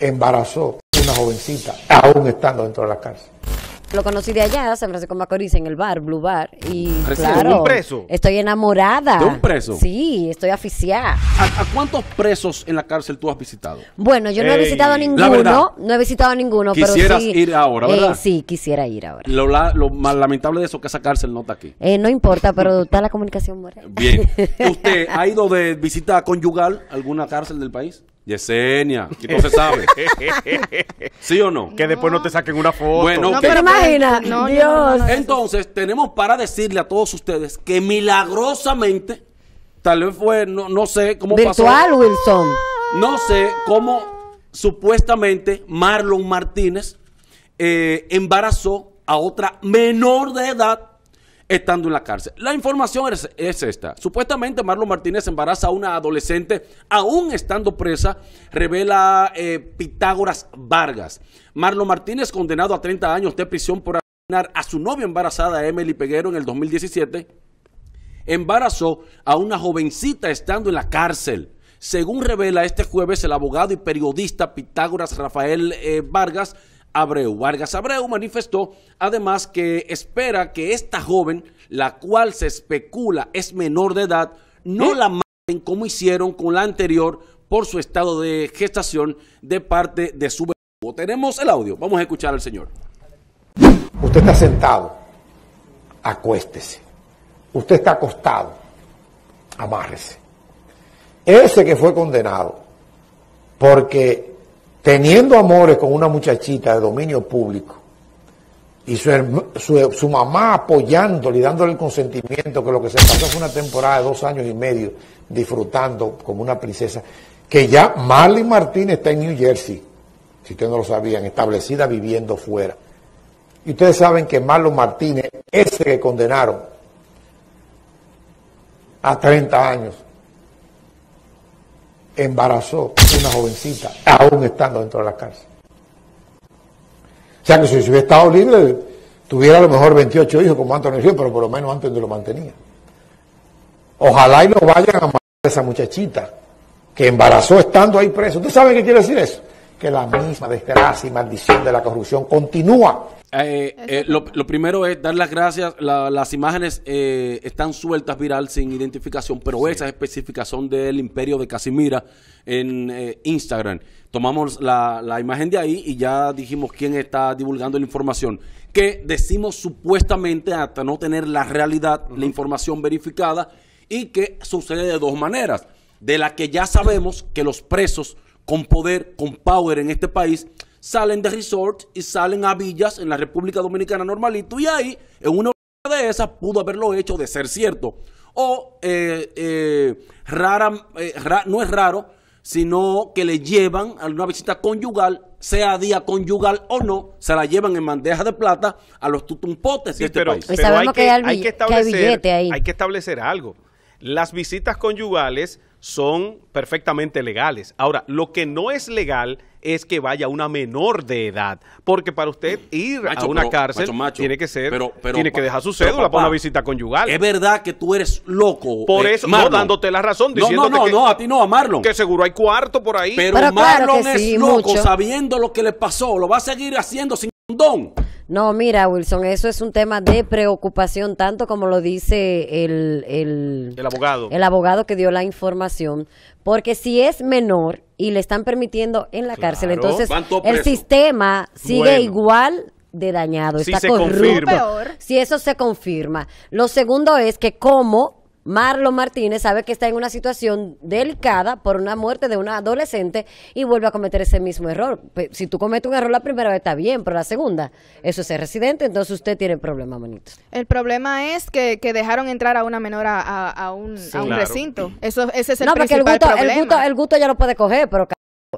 embarazó una jovencita, aún estando dentro de la cárcel. Lo conocí de allá, San Francisco Macorís, en el bar, Blue Bar. Y claro, preso. estoy enamorada. ¿De un preso? Sí, estoy aficiada. ¿A, cuántos presos en la cárcel tú has visitado? Bueno, yo no he visitado ninguno. No he visitado ninguno, pero sí. ir ahora, eh, ¿verdad? sí, quisiera ir ahora. Lo, más lamentable de eso es que esa cárcel no está aquí. Eh, no importa, pero está la comunicación moral. Bien. ¿Usted ha ido de visita conyugal a alguna cárcel del país? Yesenia, que no se sabe. ¿Sí o no? Que después no te saquen una foto. no, te pero Dios. Entonces, tenemos para decirle a todos ustedes que milagrosamente, tal vez fue, no, sé cómo Virtual, Wilson. No sé cómo supuestamente Marlon Martínez embarazó a otra menor de edad estando en la cárcel. La información es, esta. Supuestamente Marlon Martínez embaraza a una adolescente, aún estando presa, revela eh, Pitágoras Vargas. Marlo Martínez, condenado a 30 años de prisión por asesinar a su novia embarazada, Emily Peguero, en el 2017, embarazó a una jovencita estando en la cárcel. Según revela este jueves el abogado y periodista Pitágoras Rafael eh, Vargas, Abreu. Vargas Abreu manifestó además que espera que esta joven, la cual se especula es menor de edad, no la maten como hicieron con la anterior por su estado de gestación de parte de su bebé. Tenemos el audio, vamos a escuchar al señor. Usted está sentado, acuéstese. Usted está acostado, amárrese. Ese que fue condenado porque teniendo amores con una muchachita de dominio público y su, mamá apoyándole y dándole el consentimiento que lo que se pasó fue una temporada de dos años y medio disfrutando como una princesa, que ya marley Martínez está en New Jersey, si ustedes no lo sabían, establecida viviendo fuera. Y ustedes saben que Marlon Martínez, ese que condenaron a 30 años, embarazó una jovencita, aún estando dentro de la cárcel. O sea que si hubiera estado libre, tuviera a lo mejor 28 hijos como Antonio Río pero por lo menos antes de lo mantenía. Ojalá y no vayan a matar a esa muchachita que embarazó estando ahí preso. ¿ustedes saben qué quiere decir eso? Que la misma desgracia y maldición de la corrupción continúa eh, eh, lo, primero es dar las gracias. las imágenes eh, están sueltas viral sin identificación, pero esa esas específicas son del Imperio de Casimira en Instagram. Tomamos la, imagen de ahí y ya dijimos quién está divulgando la información. Que decimos supuestamente hasta no tener la realidad, la información verificada, y que sucede de dos maneras. De la que ya sabemos que los presos con poder, con power en este país, salen de resort y salen a villas en la República Dominicana normalito y ahí, en una de esas, pudo haberlo hecho de ser cierto. O eh, eh rara, eh, no es raro, sino que le llevan a una visita conyugal, sea día conyugal o no, se la llevan en bandeja de plata a los tutumpotes de este país. hay, que, establecer, hay que establecer algo. Las visitas conyugales son perfectamente legales. Ahora, lo que no es legal es es que vaya una menor de edad. Porque para usted ir a una cárcel tiene que ser, pero, tiene que dejar su cédula para una visita conyugal. Es verdad que tú eres loco. Por eh, eso, no dándote la razón, diciendo no, no, no, no, a ti no, a Marlon. Que seguro hay cuarto por ahí. Pero, Marlon es loco sabiendo lo que le pasó. Lo va a seguir haciendo sin don no, mira, Wilson, eso es un tema de preocupación, tanto como lo dice el, abogado. El abogado que dio la información, porque si es menor y le están permitiendo en la cárcel, entonces el sistema sigue igual de dañado, está corrupto. Si eso se confirma. Lo segundo es que como Marlo Martínez sabe que está en una situación delicada por una muerte de una adolescente y vuelve a cometer ese mismo error. Pues, si tú cometes un error la primera vez está bien, pero la segunda, eso es el residente, entonces usted tiene problemas, bonitos. El problema es que, dejaron entrar a una menor a, un, recinto. Eso, ese es el principal problema. El gusto, el gusto ya lo puede coger, pero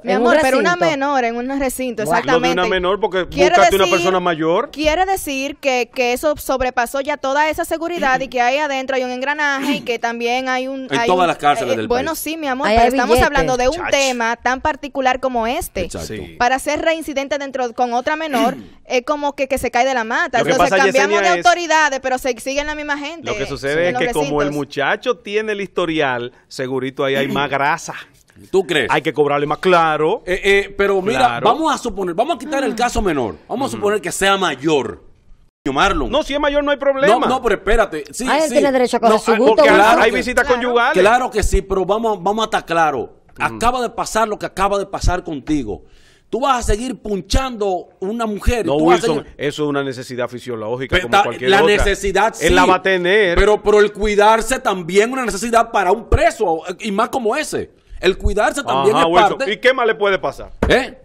mi amor, pero una menor en un recinto, exactamente. una menor porque buscaste una persona mayor. Quiere decir que, eso sobrepasó ya toda esa seguridad y que ahí adentro hay un engranaje y que también hay un... En todas las cárceles eh, del Bueno, sí, mi amor, pero estamos hablando de un tema tan particular como este. Para ser reincidente dentro con otra menor es como que, que se cae de la mata. Entonces cambiamos de autoridades, pero se siguen la misma gente. Lo que sucede es que como el muchacho tiene el historial, segurito ahí hay más grasa. ¿Tú crees? Hay que cobrarle más claro. Eh, eh, pero mira, vamos a suponer, vamos a quitar el ah. caso menor. Vamos a suponer que sea mayor. No, si es mayor no hay problema. No, pero espérate. Ah, sí, tiene derecho a coger ah, claro, hay visitas conyugales. Claro que sí, pero vamos, vamos a estar claros. Acaba de pasar lo que acaba de pasar contigo. Tú vas a seguir punchando una mujer. No, Wilson, eso es una necesidad fisiológica como cualquier la necesidad sí. Él la va a tener. Pero, pero el cuidarse también es una necesidad para un preso, y más como ese. El cuidarse también es parte. ¿Y qué más le puede pasar? ¿Eh?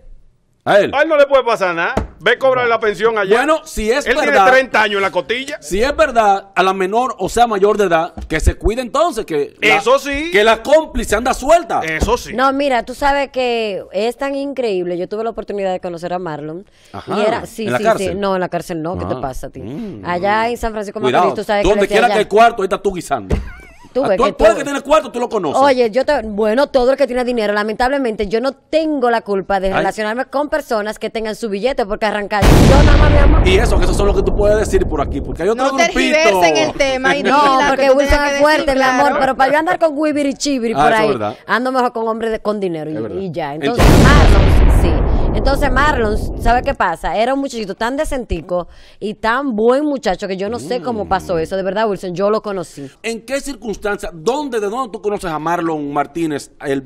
A él. A él no le puede pasar nada. Ve cobrar la pensión allá. Bueno, si es verdad. Él tiene 30 años en la cotilla. Si es verdad, a la menor o sea mayor de edad, que se cuide entonces. Que Eso sí. Que la cómplice anda suelta. Eso sí. No, mira, tú sabes que es tan increíble. Yo tuve la oportunidad de conocer a Marlon. Y era, sí, sí, sí. No, en la cárcel no. ¿Qué te ah. pasa a ti? Mm. Allá en San Francisco Macorís, Donde quiera que el cuarto, ahí estás tú guisando. Todo el que tiene cuarto, tú lo conoces. Oye, yo te, bueno, todo el que tiene dinero, lamentablemente, yo no tengo la culpa de relacionarme con personas que tengan su billete porque arrancar. Yo nada más me amo. Y eso, que eso es lo que tú puedes decir por aquí, porque hay otro no grupito. en el tema y no, porque Wilson es fuerte, el mi amor, pero para yo andar con Wibiri Chibiri ah, por ahí, ando mejor con hombres con dinero y, ya. Entonces, sí. Entonces Marlon, ¿sabe qué pasa? Era un muchachito tan decentico y tan buen muchacho que yo no sé cómo pasó eso. De verdad, Wilson, yo lo conocí. ¿En qué circunstancia? ¿Dónde, de dónde tú conoces a Marlon Martínez, el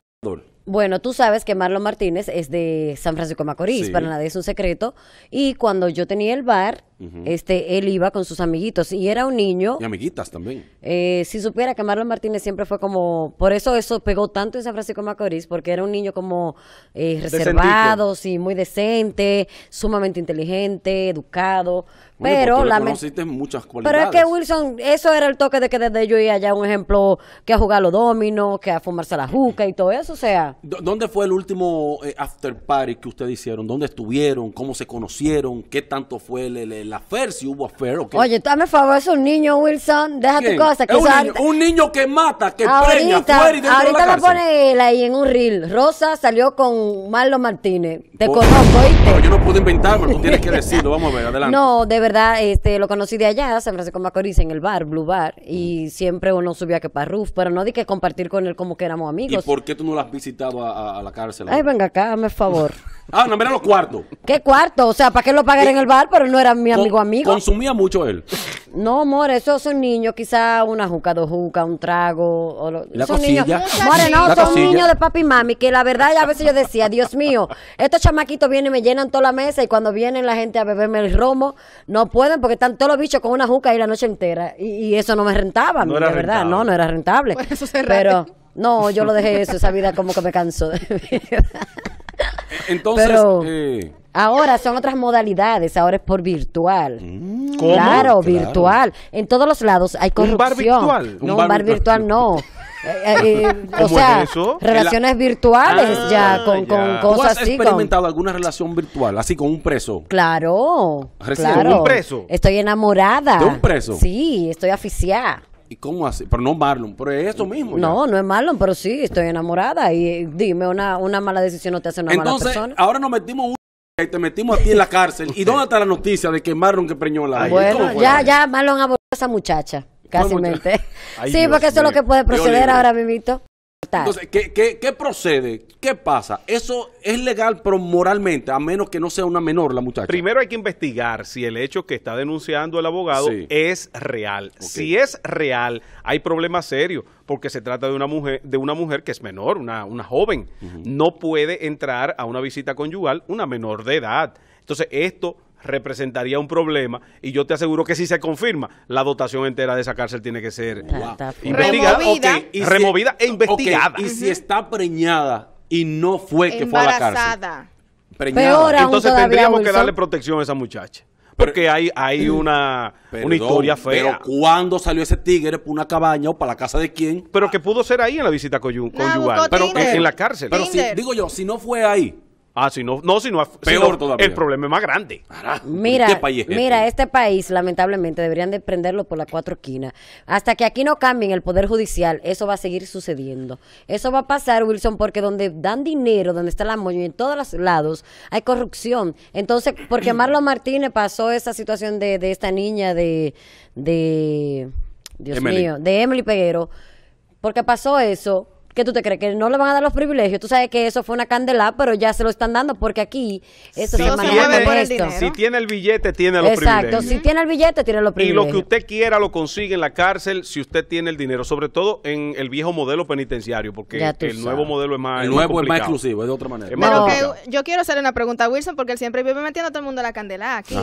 bueno, tú sabes que Marlon Martínez es de San Francisco de Macorís, para nadie es un secreto. Y cuando yo tenía el bar, este, él iba con sus amiguitos y era un niño. Y amiguitas también. Eh, si supiera que Marlon Martínez siempre fue como, por eso eso pegó tanto en San Francisco Macorís, porque era un niño como eh, reservado, sí, muy decente, sumamente inteligente, educado. Pues pero la muchas cualidades. Pero es que Wilson, eso era el toque de que desde yo iba allá, un ejemplo, que a jugar los dominos, que a fumarse la juca y todo eso, o sea. ¿Dónde fue el último eh, after party que ustedes hicieron? ¿Dónde estuvieron? ¿Cómo se conocieron? ¿Qué tanto fue el, el la FER, si hubo FER o Oye, dame favor, es un niño, Wilson, deja tu cosa. Que es un, niño, que mata, que ahorita, preña fuera y dentro ahorita de la cárcel. pone ahí en un reel. Rosa salió con Marlon Martínez. Te oh. conozco, ¿oíste? yo no pude inventarme, tú tienes que decirlo. Vamos a ver, adelante. No, de verdad, este, lo conocí de allá, San Francisco Macorís, en el bar, Blue Bar. Y siempre uno subía que para Roof, pero no di que compartir con él como que éramos amigos. ¿Y por qué tú no la has visitado a, la cárcel? Ay, venga acá, dame favor. Ah, no, mira los cuartos. ¿Qué cuarto? O sea, ¿para qué lo pagar en el bar? Pero no era mi amigo amigo. Consumía mucho él. No, amor, eso son niños, quizá una juca, dos juca, un trago. O niños. More, no, son niños de papi y mami, que la verdad a veces yo decía, Dios mío, estos chamaquitos vienen y me llenan toda la mesa y cuando vienen la gente a beberme el romo, no pueden porque están todos los bichos con una juca ahí la noche entera. Y, eso no me rentaba, la verdad, no, no era rentable. Pero no, yo lo dejé eso, esa vida como que me cansó. de Entonces, eh, ahora son otras modalidades, ahora es por virtual. Mm, claro, virtual. En todos los lados hay corrupción. ¿Un bar virtual? No, un bar, virtual, no. Eh, eh, o sea, relaciones virtuales ah, ya, con, cosas así. ¿Has experimentado alguna relación virtual, así con un preso? Claro, claro. un preso? Estoy enamorada. ¿De un preso? Sí, estoy aficiada cómo así? Pero no Marlon, pero es eso mismo. No, no es Marlon, pero sí, estoy enamorada. Y eh, dime, una, mala decisión no te hace una mala persona. Ahora nos metimos un y te metimos a ti en la cárcel. ¿Y dónde está la noticia de que Marlon que preñó la Bueno, ya, ya Marlon abortó a esa muchacha, casi sí, porque eso es lo que puede proceder ahora, mimito. Entonces, ¿qué, procede? ¿Qué pasa? Eso es legal, pero moralmente, a menos que no sea una menor la muchacha. Primero hay que investigar si el hecho que está denunciando el abogado es real. Si es real, hay problemas serios porque se trata de una mujer, de una mujer que es menor, una, joven. No puede entrar a una visita conyugal una menor de edad. Entonces, esto representaría un problema y yo te aseguro que si se confirma, la dotación entera de esa cárcel tiene que ser investigada, removida, removida e investigada. Y si está preñada y no fue que fue a la cárcel. Preñada. Entonces tendríamos que darle protección a esa muchacha. Porque hay, hay mm. una, historia fea. Pero ¿cuándo salió ese tigre por una cabaña o para la casa de quién? Pero que pudo ser ahí en la visita conyugal, pero en, en, la cárcel. Pero si, digo yo, si no fue ahí, Ah, si no, no, si no, peor todavía. El problema es más grande. mira, mira, este? este? país, lamentablemente, deberían de prenderlo por las cuatro esquinas. Hasta que aquí no cambien el poder judicial, eso va a seguir sucediendo. Eso va a pasar, Wilson, porque donde dan dinero, donde está la moña, en todos los lados, hay corrupción. Entonces, porque Marlon Martínez pasó esa situación de, esta niña de, de Dios mío, de Emily Peguero, porque pasó eso ¿Qué tú te crees? ¿Que no le van a dar los privilegios? Tú sabes que eso fue una candela, pero ya se lo están dando porque aquí eso si se maneja Si tiene el billete, tiene los privilegios. Exacto, si tiene el billete, tiene los privilegios. Y lo que usted quiera lo consigue en la cárcel si usted tiene el dinero, sobre todo en el viejo modelo penitenciario, porque el nuevo modelo es más El nuevo es más exclusivo, es de otra manera. yo quiero hacerle una pregunta a Wilson, porque él siempre vive metiendo a todo el mundo en la candela aquí.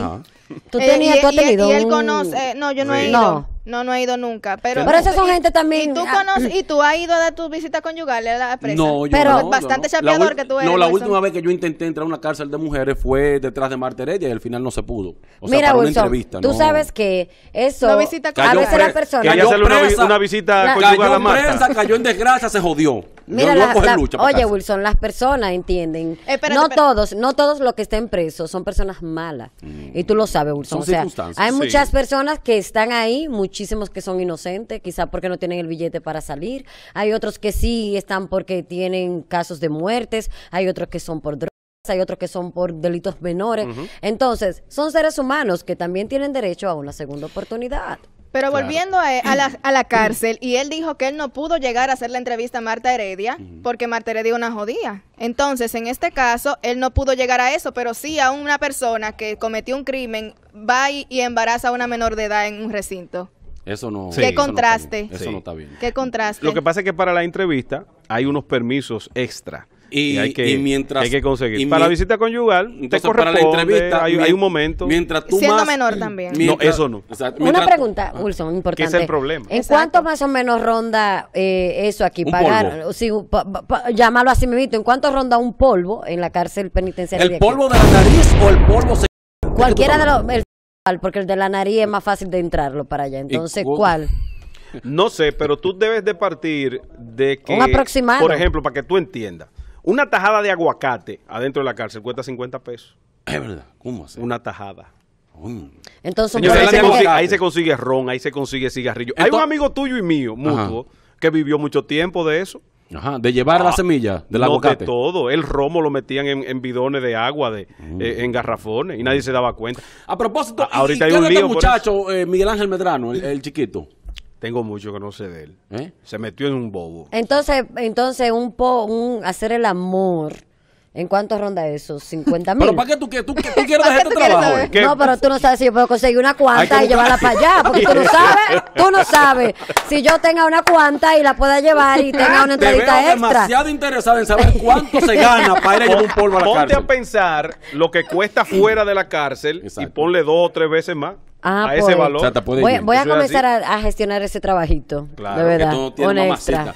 ¿Tú, tenías, tú has tenido y, él conoce... no, yo no he ido. No, no he ido nunca. Pero, esas son gente también. ¿Y tú, ah, conoces, mm. y tú has ido a dar tus visitas conyugales a la presa. No, yo pero bastante chapeador que tú eres. No, la última vez que yo intenté entrar a una cárcel de mujeres fue detrás de Marta Heredia y al final no se pudo. O sea, Mira, para una entrevista, tú sabes que eso. No visita a veces la persona. Cayó cayó una, una, visita la, conyugal cayó a cayó en desgracia, se jodió. Mira, la, oye, Wilson, las personas entienden. no todos, no todos los que estén presos son personas malas. Mm. Y tú lo sabes, Wilson. o sea, hay muchas personas que están ahí, muchas muchísimos que son inocentes, quizás porque no tienen el billete para salir. Hay otros que sí están porque tienen casos de muertes, hay otros que son por drogas hay otros que son por delitos menores. Entonces, son seres humanos que también tienen derecho a una segunda oportunidad. Pero volviendo a, la, cárcel, y él dijo que él no pudo llegar a hacer la entrevista a Marta Heredia porque Marta Heredia una jodía. Entonces, en este caso, él no pudo llegar a eso, pero sí a una persona que cometió un crimen va y embaraza a una menor de edad en un recinto. Eso no. Qué contraste. eso no está bien. Qué contraste. Lo que pasa es que para la entrevista hay unos permisos extra. Y, hay que, mientras, hay que conseguir. Y para la visita conyugal, para la entrevista, hay, un momento. Mientras Siendo menor también. no, eso no. Una pregunta, ah. Wilson, importante. ¿Qué es el problema? ¿En cuánto más o menos ronda eh, eso aquí? pagar, o llamarlo así ¿En cuánto ronda un polvo en la cárcel penitenciaria? ¿El polvo de la nariz o el polvo se Cualquiera de los porque el de la nariz es más fácil de entrarlo para allá. Entonces, ¿cuál? No sé, pero tú debes de partir de que... Por ejemplo, para que tú entiendas. Una tajada de aguacate adentro de la cárcel cuesta 50 pesos. Es verdad. ¿Cómo así? Una tajada. Entonces, ahí, se consigue, ahí, se consigue, ron, ahí se consigue cigarrillo. Hay un amigo tuyo y mío, mutuo, que vivió mucho tiempo de eso de llevar la ah, semilla de no, De todo, el romo lo metían en, bidones de agua, de, mm. eh, en garrafones, y nadie se daba cuenta. A propósito, ahorita hay un este muchacho, eh, Miguel Ángel Medrano, el, chiquito? Tengo mucho que no sé de él. ¿Eh? Se metió en un bobo. Entonces, entonces un, po, un hacer el amor ¿En cuánto ronda eso? 50 mil. ¿Pero para qué tú, quieres? ¿Tú, quieres dejar este trabajo? No, pero tú no sabes si yo puedo conseguir una cuanta y llevarla para allá, porque tú no sabes, tú no sabes. Si yo tenga una cuanta y la pueda llevar y tenga una entradita Te veo demasiado interesada en saber cuánto se gana para ir a llevar un polvo a la cárcel. Ponte a pensar lo que cuesta fuera de la cárcel y ponle dos o tres veces más. Ah, a ese pues. valor. voy, a comenzar a, gestionar ese trabajito. Claro, de verdad. Que tú extra.